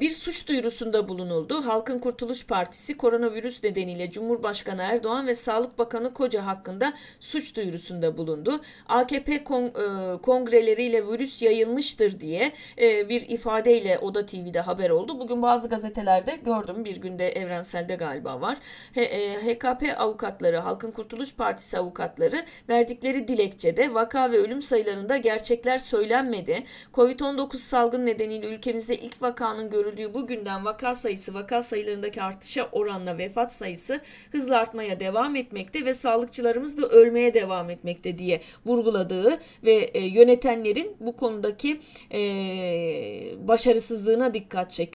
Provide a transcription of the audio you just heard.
Bir suç duyurusunda bulunuldu. Halkın Kurtuluş Partisi koronavirüs nedeniyle Cumhurbaşkanı Erdoğan ve Sağlık Bakanı Koca hakkında suç duyurusunda bulundu. AKP kon e kongreleriyle virüs yayılmıştır diye e bir ifadeyle Oda TV'de haber oldu. Bugün bazı gazetelerde gördüm. Bir günde Evrensel'de galiba var. H e HKP avukatları, Halkın Kurtuluş Partisi avukatları verdikleri dilekçede vaka ve ölüm sayılarında gerçekler söylenmedi. Covid-19 salgın nedeniyle ülkemizde ilk vakanın görüldüğü görüldüğü bu günden vaka sayısı vaka sayılarındaki artışa oranla vefat sayısı hızla artmaya devam etmekte ve sağlıkçılarımız da ölmeye devam etmekte diye vurguladığı ve e, yönetenlerin bu konudaki e, başarısızlığına dikkat çekiyor